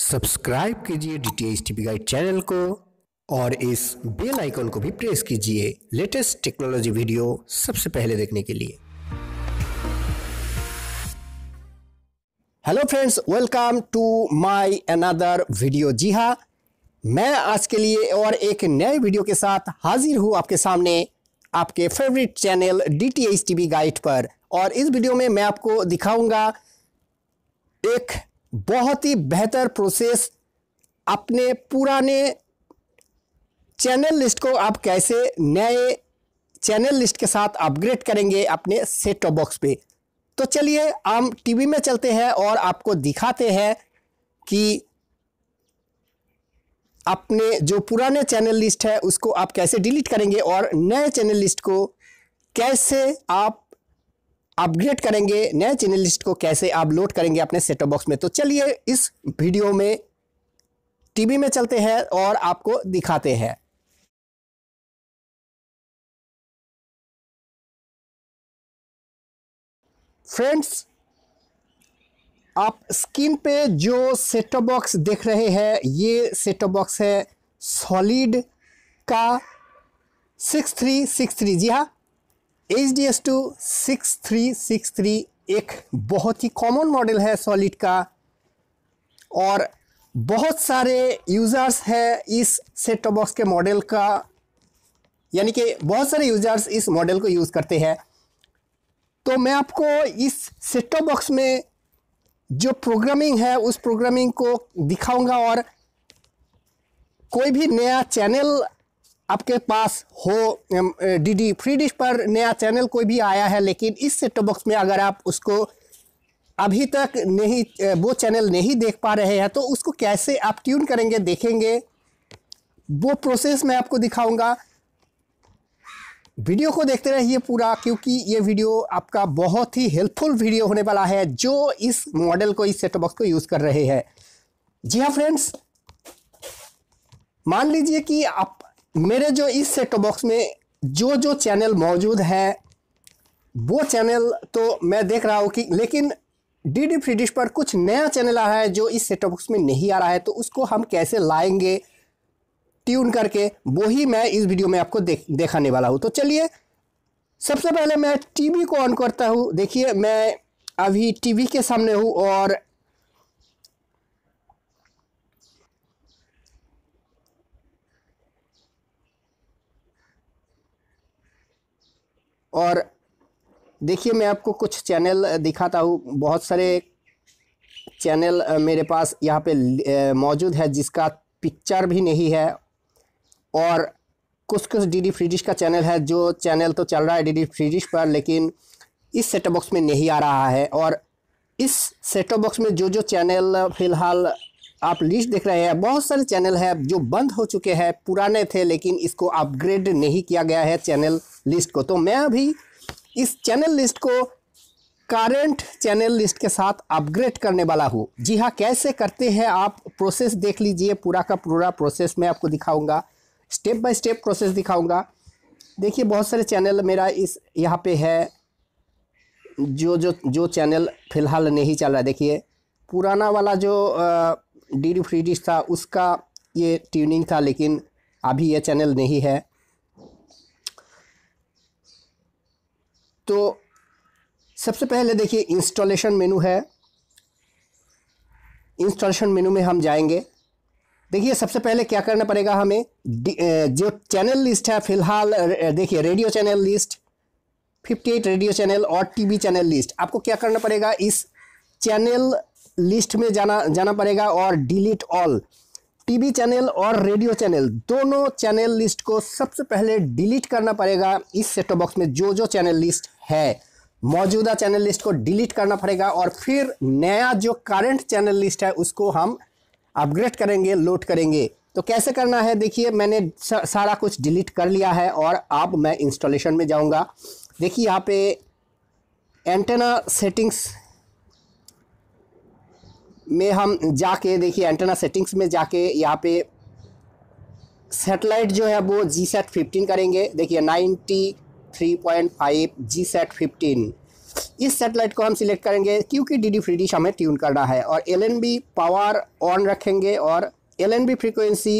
subscribe कीजिए D T H TV guide channel को और इस बेल आइकन को भी प्रेस कीजिए लेटेस्ट टेक्नोलॉजी वीडियो सबसे पहले देखने के लिए hello friends welcome to my another video जी हाँ मैं आज के लिए और एक नए वीडियो के साथ हाजिर हूँ आपके सामने आपके favourite channel D T H T guide पर और इस वीडियो में मैं आपको दिखाऊंगा एक बहुत ही बेहतर प्रोसेस अपने पुराने चैनल लिस्ट को आप कैसे नए चैनल लिस्ट के साथ अपग्रेड करेंगे अपने सेट टॉप बॉक्स पे तो चलिए हम टीवी में चलते हैं और आपको दिखाते हैं कि अपने जो पुराने चैनल लिस्ट है उसको आप कैसे डिलीट करेंगे और नए चैनल लिस्ट को कैसे आप अपग्रेड करेंगे नए चैनल लिस्ट को कैसे आप लोड करेंगे अपने सेटअप बॉक्स में तो चलिए इस वीडियो में टीवी में चलते हैं और आपको दिखाते हैं फ्रेंड्स आप स्क्रीन पे जो सेटअप बॉक्स देख रहे हैं ये सेटअप बॉक्स है सॉलिड का सिक्स थ्री सिक्स थ्री जी हाँ H D S two six three six three एक बहुत ही कॉमन मॉडल है सॉलिड का और बहुत सारे यूज़र्स हैं इस सेट टॉप बॉक्स के मॉडल का यानी कि बहुत सारे यूज़र्स इस मॉडल को यूज़ करते हैं तो मैं आपको इस सेट टॉप बॉक्स में जो प्रोग्रामिंग है उस प्रोग्रामिंग को दिखाऊंगा और कोई भी नया चैनल आपके पास हो डी डी फ्री डिश पर नया चैनल कोई भी आया है लेकिन इस सेट बॉक्स में अगर आप उसको अभी तक नहीं वो चैनल नहीं देख पा रहे हैं तो उसको कैसे आप ट्यून करेंगे देखेंगे वो प्रोसेस मैं आपको दिखाऊंगा वीडियो को देखते रहिए पूरा क्योंकि ये वीडियो आपका बहुत ही हेल्पफुल वीडियो होने वाला है जो इस मॉडल को इस सेट बॉक्स को यूज़ कर रहे हैं जी हाँ फ्रेंड्स मान लीजिए कि आप मेरे जो इस सेट बॉक्स में जो जो चैनल मौजूद है वो चैनल तो मैं देख रहा हूँ कि लेकिन डी डी फ्री डिश पर कुछ नया चैनल आ रहा है जो इस सेट बॉक्स में नहीं आ रहा है तो उसको हम कैसे लाएंगे ट्यून करके वो ही मैं इस वीडियो में आपको देख दिखाने वाला हूँ तो चलिए सबसे पहले मैं टीवी को ऑन करता हूँ देखिए मैं अभी टीवी के सामने हूँ और और देखिए मैं आपको कुछ चैनल दिखाता हूँ बहुत सारे चैनल मेरे पास यहाँ पे मौजूद है जिसका पिक्चर भी नहीं है और कुछ कुछ डी डी फ्री का चैनल है जो चैनल तो चल रहा है डी डी फ्री पर लेकिन इस सेटअप बॉक्स में नहीं आ रहा है और इस सेटअप बॉक्स में जो जो चैनल फ़िलहाल आप लिस्ट देख रहे हैं बहुत सारे चैनल हैं जो बंद हो चुके हैं पुराने थे लेकिन इसको अपग्रेड नहीं किया गया है चैनल लिस्ट को तो मैं अभी इस चैनल लिस्ट को करंट चैनल लिस्ट के साथ अपग्रेड करने वाला हूँ जी हाँ कैसे करते हैं आप प्रोसेस देख लीजिए पूरा का पूरा प्रोसेस मैं आपको दिखाऊंगा स्टेप बाय स्टेप प्रोसेस दिखाऊंगा देखिए बहुत सारे चैनल मेरा इस यहाँ पे है जो जो जो चैनल फिलहाल नहीं चल रहा है देखिए पुराना वाला जो आ, डी फ्रीडिश था उसका ये ट्यूनिंग था लेकिन अभी ये चैनल नहीं है तो सबसे पहले देखिए इंस्टॉलेशन मेनू है इंस्टॉलेशन मेनू में हम जाएंगे देखिए सबसे पहले क्या करना पड़ेगा हमें जो चैनल लिस्ट है फिलहाल देखिए radio channel list 58 radio channel और टीवी चैनल लिस्ट आपको क्या करना पड़ेगा इस चैनल लिस्ट में जाना जाना पड़ेगा और डिलीट ऑल टीवी चैनल और रेडियो चैनल दोनों चैनल लिस्ट को सबसे पहले डिलीट करना पड़ेगा इस सेटो बॉक्स में जो जो चैनल लिस्ट है मौजूदा चैनल लिस्ट को डिलीट करना पड़ेगा और फिर नया जो करंट चैनल लिस्ट है उसको हम अपग्रेड करेंगे लोड करेंगे तो कैसे करना है देखिए मैंने सारा कुछ डिलीट कर लिया है और अब मैं इंस्टॉलेशन में जाऊंगा देखिए यहाँ पे एंटेना सेटिंग्स మేం హాం జాకే దేఖి యాంటెన్నా సెట్టింగ్స్ మే జాకే యాహ పే సటలైట్ జో హ బో జీసాట్ 15 కరేంగే దేఖియా 93.5 జీసాట్ 15 ఇస్ సటలైట్ కో హామ్ సెలెక్ట్ కరేంగే క్యుకి డిడి ఫ్రీ డిషా మే ట్యూన్ కర్నా హే ఔర్ ఎల్ఎన్బి పవర్ ఆన్ రఖేంగే ఔర్ ఎల్ఎన్బి ఫ్రీక్వెన్సీ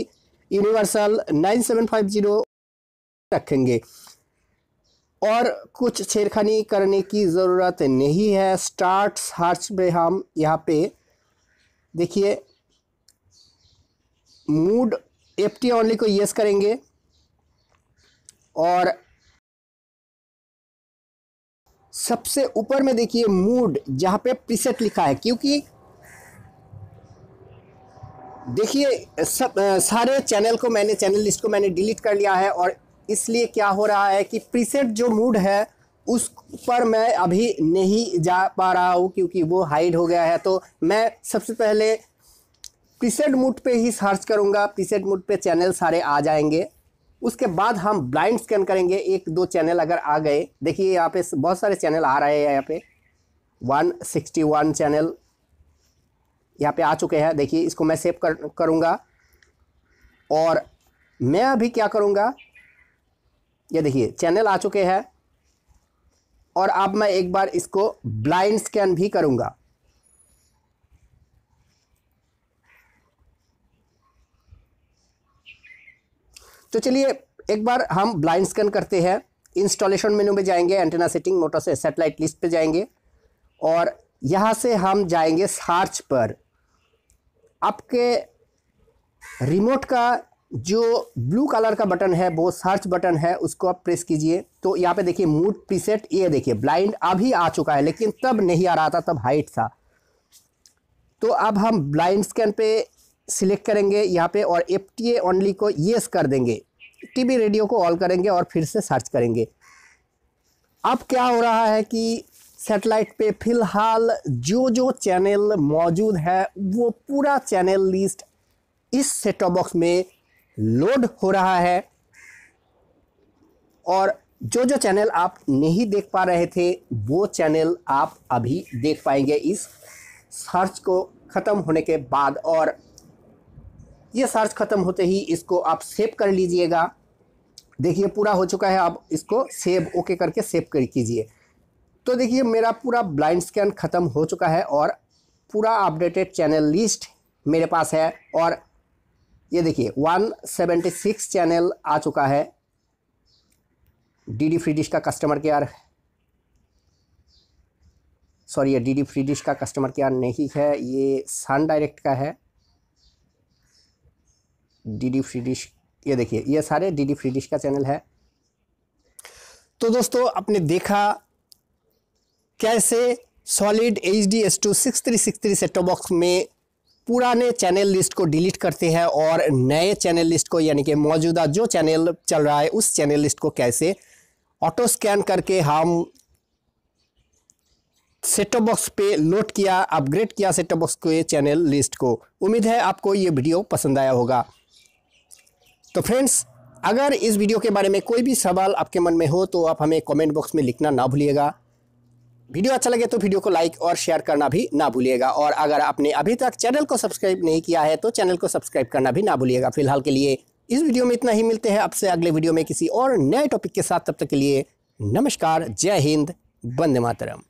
యూనివర్సల్ 9750 రఖేంగే ఔర్ కుచ్ చేర్ఖాని కర్నే కి జరూరత్ నహీ హే స్టార్ట్స్ హార్ట్స్ మే హామ్ యాహ పే देखिए मूड एफ टी ओनली को यस करेंगे और सबसे ऊपर में देखिए मूड जहां पे प्रीसेट लिखा है क्योंकि देखिए सब सारे चैनल को मैंने चैनल लिस्ट को मैंने डिलीट कर लिया है और इसलिए क्या हो रहा है कि प्रीसेट जो मूड है उस पर मैं अभी नहीं जा पा रहा हूँ क्योंकि वो हाइड हो गया है तो मैं सबसे पहले प्रीसेट मूड पे ही सर्च करूँगा प्रीसेट मूड पे चैनल सारे आ जाएंगे उसके बाद हम ब्लाइंड स्कैन करेंगे एक दो चैनल अगर आ गए देखिए यहाँ पे बहुत सारे चैनल आ रहे हैं यहाँ पे 161 चैनल यहाँ पे आ चुके हैं देखिए इसको मैं सेव कर करूँगा और मैं अभी क्या करूँगा ये देखिए चैनल आ चुके हैं और अब मैं एक बार इसको ब्लाइंड स्कैन भी करूंगा तो चलिए एक बार हम ब्लाइंड स्कैन करते हैं इंस्टॉलेशन मेनू में जाएंगे एंटेना सेटिंग मोटर से सेटेलाइट लिस्ट पे जाएंगे और यहाँ से हम जाएंगे सर्च पर आपके रिमोट का जो ब्लू कलर का बटन है वो सर्च बटन है उसको आप प्रेस कीजिए तो यहाँ पे देखिए मूड प्रीसेट ये देखिए ब्लाइंड अभी आ चुका है लेकिन तब नहीं आ रहा था तब हाइट था तो अब हम ब्लाइंड स्कैन पे सिलेक्ट करेंगे यहाँ पे और एफ टी ओनली को येस कर देंगे टीवी रेडियो को ऑल करेंगे और फिर से सर्च करेंगे अब क्या हो रहा है कि सेटेलाइट पे फिलहाल जो जो चैनल मौजूद है वो पूरा चैनल लिस्ट इस सेटॉप बॉक्स में लोड हो रहा है और जो जो चैनल आप नहीं देख पा रहे थे वो चैनल आप अभी देख पाएंगे इस सर्च को ख़त्म होने के बाद और ये सर्च ख़त्म होते ही इसको आप सेव कर लीजिएगा देखिए पूरा हो चुका है आप इसको सेव ओके करके सेव कर कीजिए तो देखिए मेरा पूरा ब्लाइंड स्कैन ख़त्म हो चुका है और पूरा अपडेटेड चैनल लिस्ट मेरे पास है और ये देखिए 176 चैनल आ चुका है डी डी फ्री डिश का कस्टमर केयर सॉरी ये डी डी फ्री डिश का कस्टमर केयर नहीं है ये सन डायरेक्ट का है डी डी फ्री डिश ये देखिए ये सारे डीडी डी फ्री डिश का चैनल है तो दोस्तों आपने देखा कैसे solid H D S two six three six three set box में पुराने चैनल लिस्ट को डिलीट करते हैं और नए चैनल लिस्ट को यानी कि मौजूदा जो चैनल चल रहा है उस चैनल लिस्ट को कैसे ऑटो स्कैन करके हम सेटअप बॉक्स पे लोड किया अपग्रेड किया सेटअप बॉक्स के चैनल लिस्ट को उम्मीद है आपको ये वीडियो पसंद आया होगा तो फ्रेंड्स अगर इस वीडियो के बारे में कोई भी सवाल आपके मन में हो तो आप हमें कमेंट बॉक्स में लिखना ना भूलिएगा वीडियो अच्छा लगे तो वीडियो को लाइक और शेयर करना भी ना भूलिएगा और अगर आपने अभी तक चैनल को सब्सक्राइब नहीं किया है तो चैनल को सब्सक्राइब करना भी ना भूलिएगा फिलहाल के लिए इस वीडियो में इतना ही मिलते हैं आपसे अगले वीडियो में किसी और नए टॉपिक के साथ तब तक के लिए नमस्कार जय हिंद वंदे मातरम